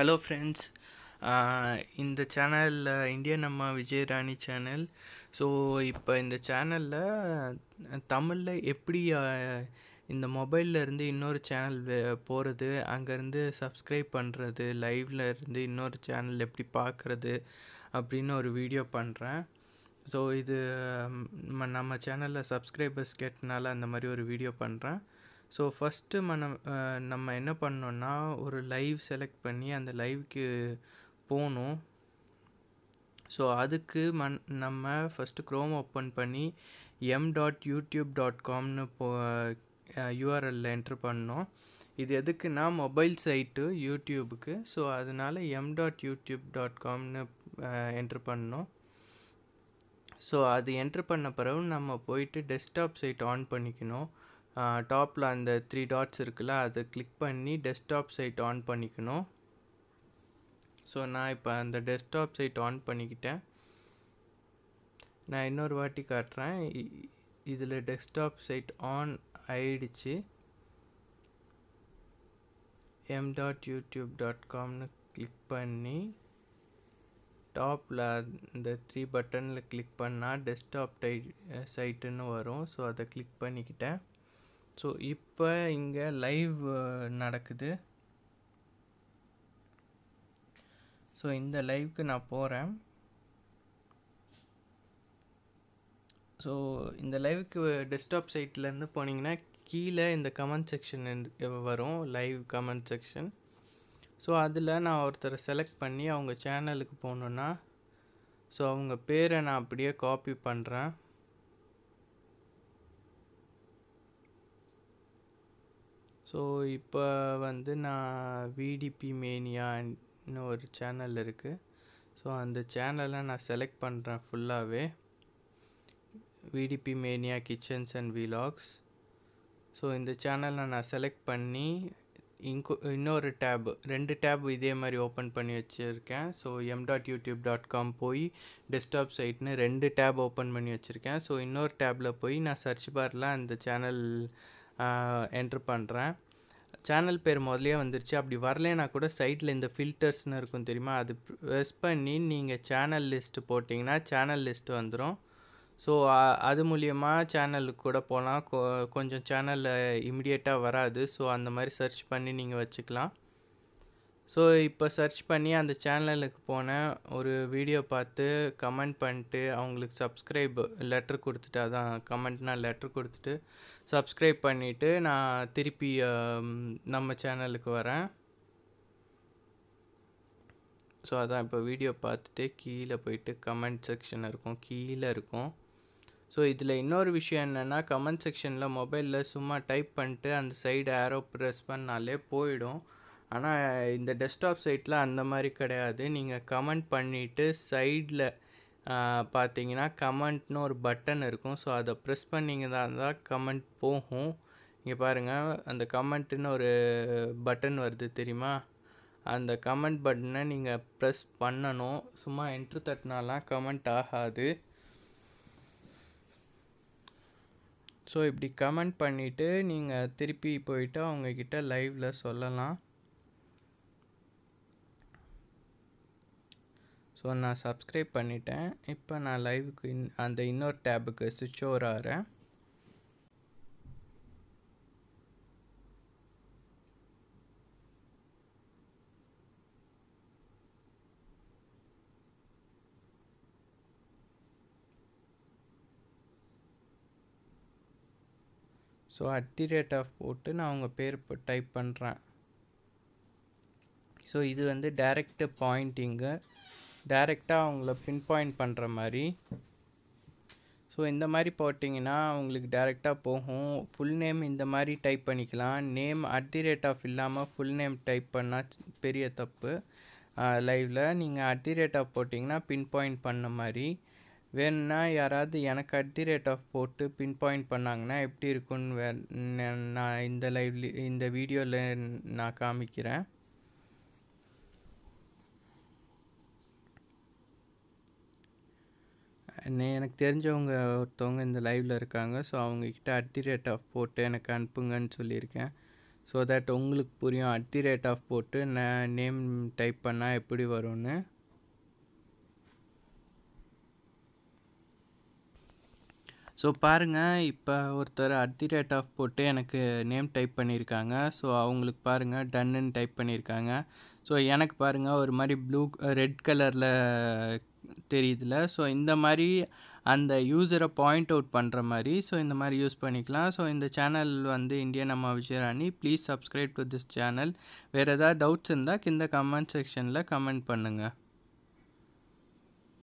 hello friends இந்த சேனலில் Indian அம்மா விஜய் ராணி சேனல் ஸோ இப்போ இந்த சேனலில் தமிழில் எப்படி இந்த மொபைல்லேருந்து இன்னொரு சேனல் போகிறது அங்கேருந்து சப்ஸ்கிரைப் பண்ணுறது லைவில் இன்னொரு சேனல் எப்படி பார்க்குறது அப்படின்னு ஒரு வீடியோ பண்ணுறேன் ஸோ இது நம்ம சேனலில் சப்ஸ்கிரைபர்ஸ் கேட்டனால அந்த மாதிரி ஒரு வீடியோ பண்ணுறேன் ஸோ ஃபஸ்ட்டு மனம் நம்ம என்ன பண்ணணுன்னா ஒரு லைவ் செலக்ட் பண்ணி அந்த லைவுக்கு போகணும் ஸோ அதுக்கு மண் நம்ம ஃபஸ்ட்டு க்ரோம் ஓப்பன் பண்ணி எம் டாட் யூடியூப் டாட் காம்னு போ யூஆர்எல்ல என்ட்ரு பண்ணோம் இது எதுக்குன்னா மொபைல் சைட்டு யூடியூபுக்கு ஸோ அதனால் எம் டாட் யூடியூப் டாட் காம்னு என்ட்ரு பண்ணோம் ஸோ அது என்ட்ரு பண்ண பிறகு நம்ம போயிட்டு டெஸ்க்டாப் சைட் ஆன் பண்ணிக்கணும் டாப்பில் அந்த த்ரீ டாட்ஸ் இருக்குல்ல அதை கிளிக் பண்ணி டெஸ்க்டாப் சைட் ஆன் பண்ணிக்கணும் ஸோ நான் இப்போ அந்த டெஸ்க்டாப் சைட் ஆன் பண்ணிக்கிட்டேன் நான் இன்னொரு வாட்டி காட்டுறேன் இதில் டெஸ்க்டாப் சைட் ஆன் ஆயிடுச்சு எம் டாட் யூடியூப் டாட் காம்னு கிளிக் பண்ணி டாப்பில் இந்த த்ரீ பட்டனில் கிளிக் பண்ணால் டெஸ்க்டாப் டை சைட்டுன்னு வரும் ஸோ அதை கிளிக் பண்ணிக்கிட்டேன் ஸோ இப்போ இங்கே லைவ் நடக்குது ஸோ இந்த லைவுக்கு நான் போகிறேன் ஸோ இந்த லைவுக்கு டெஸ்க்டாப் சைட்லேருந்து போனீங்கன்னா கீழே இந்த கமெண்ட் செக்ஷன் வரும் லைவ் கமெண்ட் செக்ஷன் ஸோ அதில் நான் ஒருத்தரை செலக்ட் பண்ணி அவங்க சேனலுக்கு போகணுன்னா ஸோ அவங்க பேரை நான் அப்படியே காப்பி பண்ணுறேன் ஸோ இப்போ வந்து நான் விடிபி மேனியான்னு ஒரு சேனல் இருக்குது ஸோ அந்த சேனலை நான் செலக்ட் பண்ணுறேன் ஃபுல்லாகவே V D P mania kitchens and vlogs so இந்த சேனலை நான் செலக்ட் பண்ணி இங்கோ இன்னொரு டேப் ரெண்டு டேப் இதே மாதிரி ஓப்பன் பண்ணி வச்சுருக்கேன் so M dot YouTube dot com போய் டெஸ்க்டாப் சைட்னு ரெண்டு டேப் ஓப்பன் பண்ணி வச்சுருக்கேன் ஸோ இன்னொரு டேப்பில் போய் நான் சர்ச் பாரில் அந்த சேனல் என்ட்ரு பண்ணுறேன் சேனல் பேர் முதலே வந்துருச்சு அப்படி வரலைன்னா கூட சைட்டில் இந்த ஃபில்டர்ஸ்னு இருக்கும் தெரியுமா அது ப்ரெஸ் பண்ணி நீங்கள் சேனல் லிஸ்ட்டு போட்டிங்கன்னா சேனல் லிஸ்ட்டு வந்துடும் ஸோ அது மூலயமா சேனலுக்கு கூட போகலாம் கொஞ்சம் சேனலில் இமிடியேட்டாக வராது ஸோ அந்த மாதிரி சர்ச் பண்ணி நீங்கள் வச்சுக்கலாம் ஸோ இப்போ சர்ச் பண்ணி அந்த சேனலுக்கு போனேன் ஒரு வீடியோ பார்த்து கமெண்ட் பண்ணிட்டு அவங்களுக்கு சப்ஸ்கிரைப் லெட்ரு கொடுத்துட்டு அதான் கமெண்ட்னால் லெட்ரு கொடுத்துட்டு சப்ஸ்கிரைப் பண்ணிவிட்டு நான் திருப்பி நம்ம சேனலுக்கு வரேன் ஸோ அதான் இப்போ வீடியோ பார்த்துட்டு கீழே போயிட்டு கமெண்ட் செக்ஷன் இருக்கும் கீழே இருக்கும் ஸோ இதில் இன்னொரு விஷயம் என்னென்னா கமெண்ட் செக்ஷனில் மொபைலில் சும்மா டைப் பண்ணிட்டு அந்த சைடு ஆரோ ப்ரெஸ் பண்ணாலே போயிடும் ஆனால் இந்த டெஸ்க்டாப் சைட்டில் அந்த மாதிரி கிடையாது நீங்கள் கமெண்ட் பண்ணிவிட்டு சைடில் பார்த்தீங்கன்னா கமெண்ட்னு ஒரு பட்டன் இருக்கும் ஸோ அதை ப்ரெஸ் பண்ணிங்க தான் தான் கமெண்ட் போகும் இங்கே பாருங்கள் அந்த கமெண்ட்டுன்னு ஒரு பட்டன் வருது தெரியுமா அந்த கமெண்ட் பட்டனை நீங்கள் ப்ரெஸ் பண்ணணும் சும்மா என்ட்ரு தட்டினாலாம் கமெண்ட் ஆகாது ஸோ இப்படி கமெண்ட் பண்ணிவிட்டு நீங்கள் திருப்பி போயிட்டு அவங்கக்கிட்ட லைவில் சொல்லலாம் ஸோ நான் சப்ஸ்கிரைப் பண்ணிட்டேன் இப்போ நான் லைவுக்கு இன் அந்த இன்னொரு டேபுக்கு சுவிட்ச் ஓவர் ஆகிறேன் so at the rate of போட்டு நான் உங்கள் பேர் டைப் பண்ணுறேன் ஸோ இது வந்து டைரக்ட் பாயிண்டிங்கு டேரெக்டாக அவங்கள பின் பாயிண்ட் பண்ணுற மாதிரி ஸோ இந்த மாதிரி போட்டிங்கன்னா உங்களுக்கு டேரெக்டாக போகும் ஃபுல் நேம் இந்த மாதிரி டைப் பண்ணிக்கலாம் name at the rate of இல்லாமல் ஃபுல் நேம் டைப் பண்ணால் பெரிய தப்பு லைவில் நீங்கள் அட் தி ரேட் ஆஃப் போட்டிங்கன்னா பின் பாயிண்ட் பண்ண மாதிரி வேணும்னா யாராவது எனக்கு அட் தி ரேட் ஆஃப் போட்டு பின் பாயிண்ட் பண்ணாங்கன்னா எப்படி இருக்குன்னு நான் இந்த லைவ்லி இந்த வீடியோவில் நான் காமிக்கிறேன் எனக்கு தெரிஞ்சவங்க ஒருத்தவங்க இந்த லைவில் இருக்காங்க ஸோ அவங்கக்கிட்ட அட் தி ரேட் ஆஃப் போட்டு எனக்கு அனுப்புங்கன்னு சொல்லியிருக்கேன் ஸோ தட் உங்களுக்கு புரியும் அட் தி ரேட் ஆஃப் போட்டு நான் நேம் டைப் பண்ணால் எப்படி வரும்னு ஸோ பாருங்கள் இப்போ ஒருத்தர் அட் தி ரேட் ஆஃப் போட்டு எனக்கு நேம் டைப் பண்ணியிருக்காங்க ஸோ அவங்களுக்கு பாருங்கள் டன்னுன்னு டைப் பண்ணியிருக்காங்க ஸோ எனக்கு பாருங்கள் ஒரு மாதிரி ப்ளூ ரெட் கலரில் தெரியுதுல ஸோ இந்த மாதிரி அந்த யூஸரை பாயிண்ட் அவுட் பண்ணுற மாதிரி ஸோ இந்த மாதிரி யூஸ் பண்ணிக்கலாம் ஸோ இந்த சேனல் வந்து இந்தியன் அம்மா Vijayarani please subscribe to this channel வேறு ஏதாவது டவுட்ஸ் இருந்தால் இந்த கமெண்ட் செக்ஷனில் கமெண்ட் பண்ணுங்கள்